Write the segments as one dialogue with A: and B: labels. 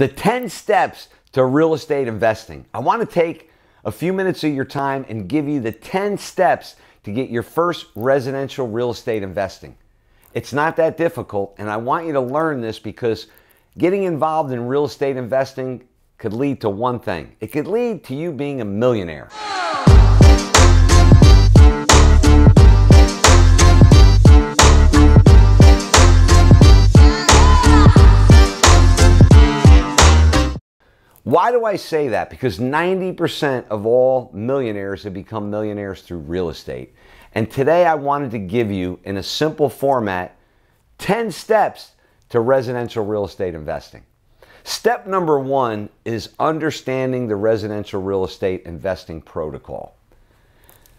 A: The 10 steps to real estate investing. I want to take a few minutes of your time and give you the 10 steps to get your first residential real estate investing. It's not that difficult, and I want you to learn this because getting involved in real estate investing could lead to one thing it could lead to you being a millionaire. Why do I say that? Because 90% of all millionaires have become millionaires through real estate. And today I wanted to give you, in a simple format, 10 steps to residential real estate investing. Step number one is understanding the residential real estate investing protocol.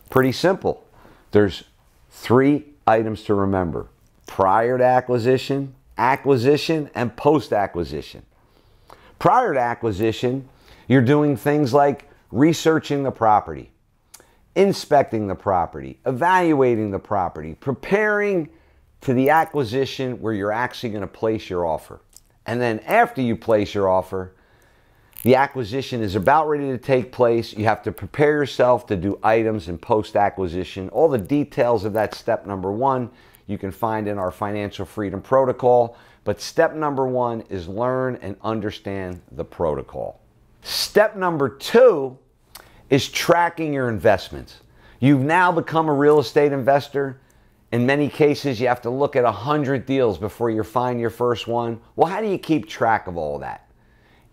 A: Pretty simple. There's three items to remember prior to acquisition, acquisition, and post acquisition. Prior to acquisition, you're doing things like researching the property, inspecting the property, evaluating the property, preparing to the acquisition where you're actually going to place your offer. And then after you place your offer, the acquisition is about ready to take place. You have to prepare yourself to do items and post acquisition. All the details of that step number one you can find in our financial freedom protocol. But step number one is learn and understand the protocol. Step number two is tracking your investments. You've now become a real estate investor. In many cases, you have to look at 100 deals before you find your first one. Well, how do you keep track of all that?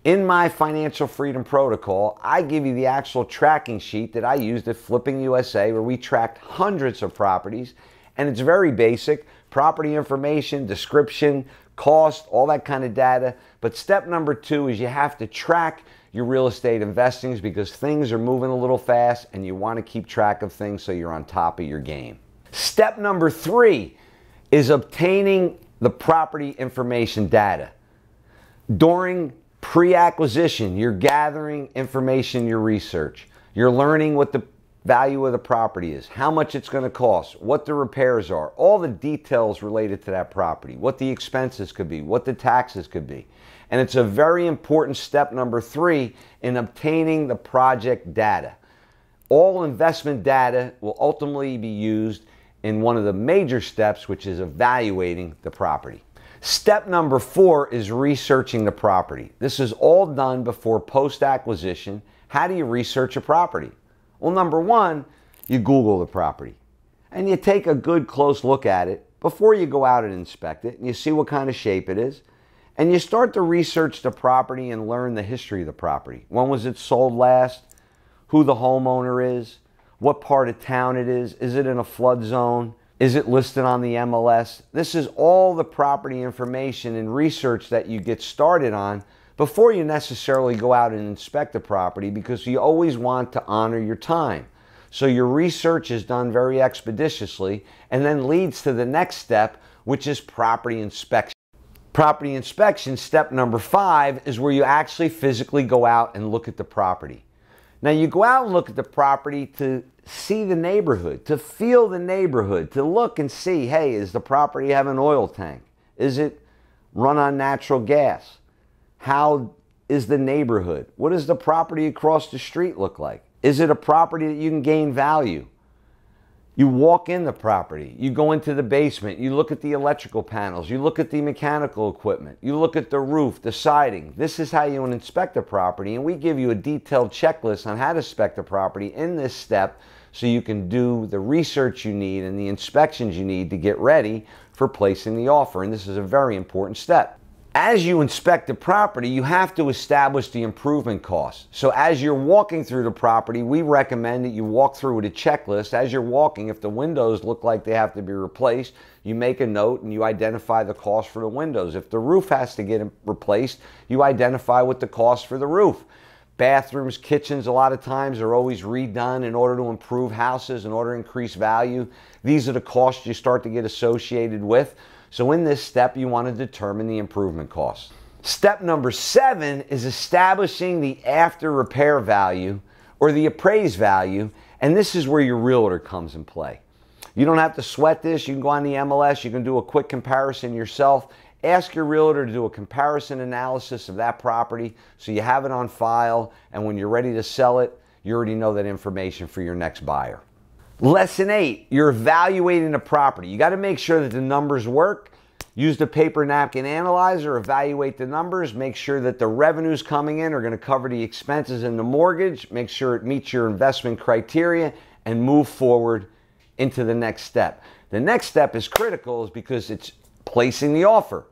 A: In my financial freedom protocol, I give you the actual tracking sheet that I used at Flipping USA, where we tracked hundreds of properties. And it's very basic property information, description, cost, all that kind of data. But step number two is you have to track your real estate investings because things are moving a little fast and you want to keep track of things so you're on top of your game. Step number three is obtaining the property information data. During Pre acquisition, you're gathering information, your research. You're learning what the value of the property is, how much it's going to cost, what the repairs are, all the details related to that property, what the expenses could be, what the taxes could be. And it's a very important step number three in obtaining the project data. All investment data will ultimately be used in one of the major steps, which is evaluating the property. Step number four is researching the property. This is all done before post acquisition. How do you research a property? Well, number one, you Google the property and you take a good close look at it before you go out and inspect it and you see what kind of shape it is. And you start to research the property and learn the history of the property. When was it sold last? Who the homeowner is? What part of town it is? Is it in a flood zone? Is it listed on the MLS? This is all the property information and research that you get started on before you necessarily go out and inspect the property because you always want to honor your time. So your research is done very expeditiously and then leads to the next step, which is property inspection. Property inspection, step number five, is where you actually physically go out and look at the property. Now, you go out and look at the property to see the neighborhood, to feel the neighborhood, to look and see hey, is the property have an oil tank? Is it run on natural gas? How is the neighborhood? What does the property across the street look like? Is it a property that you can gain value? You walk in the property, you go into the basement, you look at the electrical panels, you look at the mechanical equipment, you look at the roof, the siding. This is how you inspect a property, and we give you a detailed checklist on how to inspect the property in this step so you can do the research you need and the inspections you need to get ready for placing the offer. And this is a very important step. As you inspect the property, you have to establish the improvement costs. So as you're walking through the property, we recommend that you walk through with a checklist. As you're walking, if the windows look like they have to be replaced, you make a note and you identify the cost for the windows. If the roof has to get replaced, you identify what the cost for the roof. Bathrooms, kitchens, a lot of times are always redone in order to improve houses, in order to increase value. These are the costs you start to get associated with. So in this step, you want to determine the improvement cost. Step number seven is establishing the after repair value or the appraised value. And this is where your realtor comes in play. You don't have to sweat this. You can go on the MLS. You can do a quick comparison yourself. Ask your realtor to do a comparison analysis of that property so you have it on file. And when you're ready to sell it, you already know that information for your next buyer. Lesson eight, you're evaluating a property. You got to make sure that the numbers work. Use the paper napkin analyzer, evaluate the numbers, make sure that the revenues coming in are going to cover the expenses and the mortgage, make sure it meets your investment criteria, and move forward into the next step. The next step is critical is because it's placing the offer.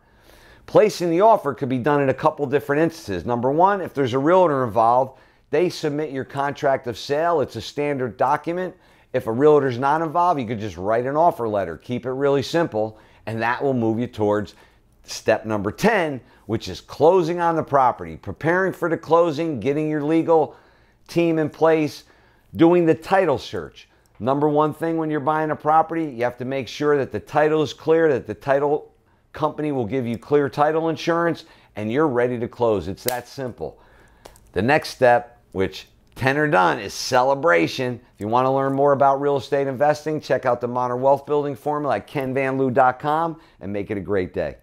A: Placing the offer could be done in a couple different instances. Number one, if there's a realtor involved, they submit your contract of sale, it's a standard document. If a realtor's not involved, you could just write an offer letter. Keep it really simple, and that will move you towards step number 10, which is closing on the property, preparing for the closing, getting your legal team in place, doing the title search. Number one thing when you're buying a property, you have to make sure that the title is clear, that the title company will give you clear title insurance, and you're ready to close. It's that simple. The next step, which Ten are Done is celebration. If you want to learn more about real estate investing, check out the Modern Wealth Building Formula at kenvanloo.com and make it a great day.